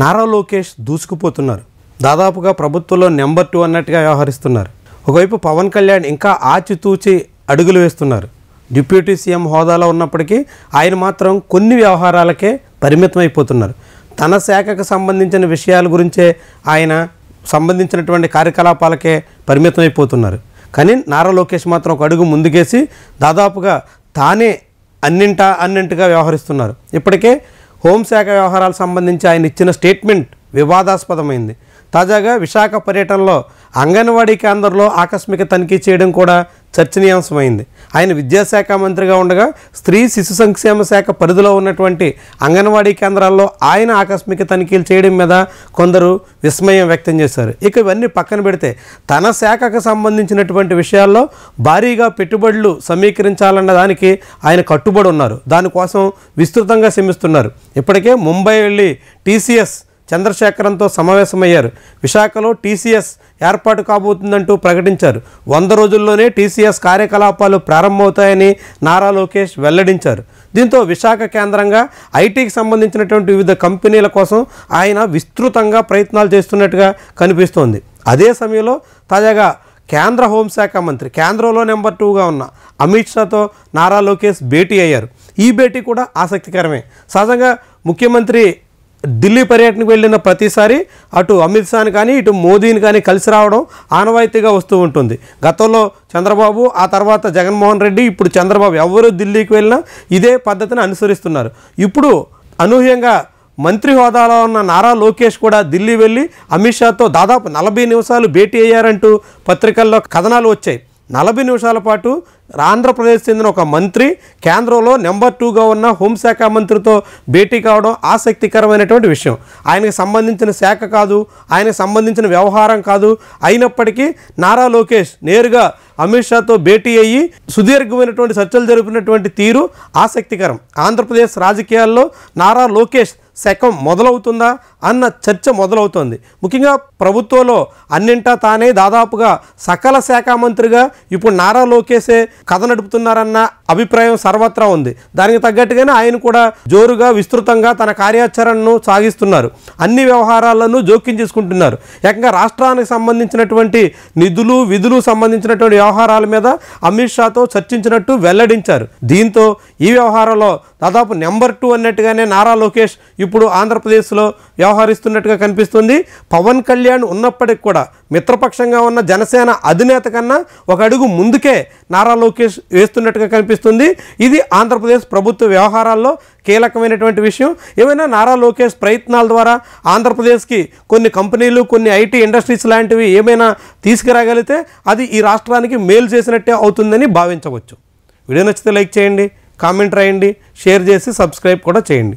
నారా లోకేష్ దూసుకుపోతున్నారు దాదాపుగా ప్రభుత్వంలో number two అన్నట్టుగా వ్యవహరిస్తున్నారు ఒకవైపు పవన్ కళ్యాణ్ ఇంకా ఆచితూచి అడుగులు వేస్తున్నారు డిప్యూటీ సీఎం హోదాలో ఉన్నప్పటికీ ఆయన మాత్రం కొన్ని వ్యవహారాలకే పరిమితమైపోతున్నారు తన శాఖకు సంబంధించిన విషయాల గురించే ఆయన సంబంధించినటువంటి కార్యకలాపాలకే పరిమితమైపోతున్నారు కానీ నారా లోకేష్ మాత్రం ఒక అడుగు ముందుకేసి దాదాపుగా తానే అన్నింటా అన్నింటిగా వ్యవహరిస్తున్నారు ఇప్పటికే హోంశాఖ వ్యవహారాలకు సంబంధించి ఆయన ఇచ్చిన స్టేట్మెంట్ వివాదాస్పదమైంది తాజాగా విశాఖ పర్యటనలో అంగన్వాడీ కేంద్రంలో ఆకస్మిక తనిఖీ చేయడం కూడా చర్చనీయాంశమైంది ఆయన విద్యాశాఖ మంత్రిగా ఉండగా స్త్రీ శిశు సంక్షేమ శాఖ పరిధిలో ఉన్నటువంటి అంగన్వాడీ కేంద్రాల్లో ఆయన ఆకస్మిక తనిఖీలు చేయడం మీద కొందరు విస్మయం వ్యక్తం చేశారు ఇక ఇవన్నీ పక్కన పెడితే తన శాఖకు సంబంధించినటువంటి విషయాల్లో భారీగా పెట్టుబడులు సమీకరించాలన్న దానికి ఆయన కట్టుబడి ఉన్నారు దానికోసం విస్తృతంగా శ్రమిస్తున్నారు ఇప్పటికే ముంబై వెళ్ళి టీసీఎస్ చంద్రశేఖరంతో సమావేశమయ్యారు విశాఖలో టీసీఎస్ ఏర్పాటు కాబోతుందంటూ ప్రకటించారు వంద రోజుల్లోనే టీసీఎస్ కార్యకలాపాలు ప్రారంభమవుతాయని నారా లోకేష్ వెల్లడించారు దీంతో విశాఖ కేంద్రంగా ఐటీకి సంబంధించినటువంటి వివిధ కంపెనీల కోసం ఆయన విస్తృతంగా ప్రయత్నాలు చేస్తున్నట్టుగా కనిపిస్తోంది అదే సమయంలో తాజాగా కేంద్ర హోంశాఖ మంత్రి కేంద్రంలో నెంబర్ టూగా ఉన్న అమిత్ షాతో నారా లోకేష్ భేటీ అయ్యారు ఈ భేటీ కూడా ఆసక్తికరమే సహజంగా ముఖ్యమంత్రి ఢిల్లీ పర్యటనకు వెళ్ళిన ప్రతిసారి అటు అమిత్ షాని కానీ ఇటు మోదీని కానీ కలిసి రావడం ఆనవాయితీగా వస్తూ ఉంటుంది గతంలో చంద్రబాబు ఆ తర్వాత జగన్మోహన్ రెడ్డి ఇప్పుడు చంద్రబాబు ఎవరు ఢిల్లీకి వెళ్ళినా ఇదే పద్ధతిని అనుసరిస్తున్నారు ఇప్పుడు అనూహ్యంగా మంత్రి హోదాలో ఉన్న నారా లోకేష్ కూడా ఢిల్లీ వెళ్ళి అమిత్ షాతో దాదాపు నలభై నిమిషాలు భేటీ అయ్యారంటూ పత్రికల్లో కథనాలు వచ్చాయి నలభై నిమిషాల పాటు ఆంధ్రప్రదేశ్ చెందిన ఒక మంత్రి కేంద్రంలో నెంబర్ టూగా ఉన్న హోంశాఖ మంత్రితో భేటీ కావడం ఆసక్తికరమైనటువంటి విషయం ఆయనకు సంబంధించిన శాఖ కాదు ఆయనకు సంబంధించిన వ్యవహారం కాదు అయినప్పటికీ నారా లోకేష్ నేరుగా అమిత్ షాతో భేటీ అయ్యి సుదీర్ఘమైనటువంటి చర్చలు జరిపినటువంటి తీరు ఆసక్తికరం ఆంధ్రప్రదేశ్ రాజకీయాల్లో నారా లోకేష్ శకం మొదలవుతుందా అన్న చర్చ మొదలవుతోంది ముఖ్యంగా ప్రభుత్వంలో అన్నింటా తానే దాదాపుగా సకల శాఖ మంత్రిగా ఇప్పుడు నారా లోకేసే కథ నడుపుతున్నారన్న అభిప్రాయం సర్వత్రా ఉంది దానికి తగ్గట్టుగానే ఆయన కూడా జోరుగా విస్తృతంగా తన కార్యాచరణను సాగిస్తున్నారు అన్ని వ్యవహారాలను జోక్యం చేసుకుంటున్నారు ఏకంగా రాష్ట్రానికి సంబంధించినటువంటి నిధులు విధులు సంబంధించినటువంటి వ్యవహారాల మీద అమిత్ షాతో చర్చించినట్టు వెల్లడించారు దీంతో ఈ వ్యవహారంలో దాదాపు నెంబర్ టూ అన్నట్టుగానే నారా లోకేష్ ఇప్పుడు ఆంధ్రప్రదేశ్లో వ్యవహరిస్తున్నట్టుగా కనిపిస్తుంది పవన్ కళ్యాణ్ ఉన్నప్పటికి కూడా మిత్రపక్షంగా ఉన్న జనసేన అధినేత కన్నా ఒక అడుగు ముందుకే నారా లోకేష్ వేస్తున్నట్టుగా కనిపిస్తుంది ఇది ఆంధ్రప్రదేశ్ ప్రభుత్వ వ్యవహారాల్లో కీలకమైనటువంటి విషయం ఏమైనా నారా లోకేష్ ప్రయత్నాల ద్వారా ఆంధ్రప్రదేశ్కి కొన్ని కంపెనీలు కొన్ని ఐటీ ఇండస్ట్రీస్ లాంటివి ఏమైనా తీసుకురాగలిగితే అది ఈ రాష్ట్రానికి మేలు చేసినట్టే అవుతుందని భావించవచ్చు వీడియో నచ్చితే లైక్ చేయండి కామెంట్ రాయండి షేర్ చేసి సబ్స్క్రైబ్ కూడా చేయండి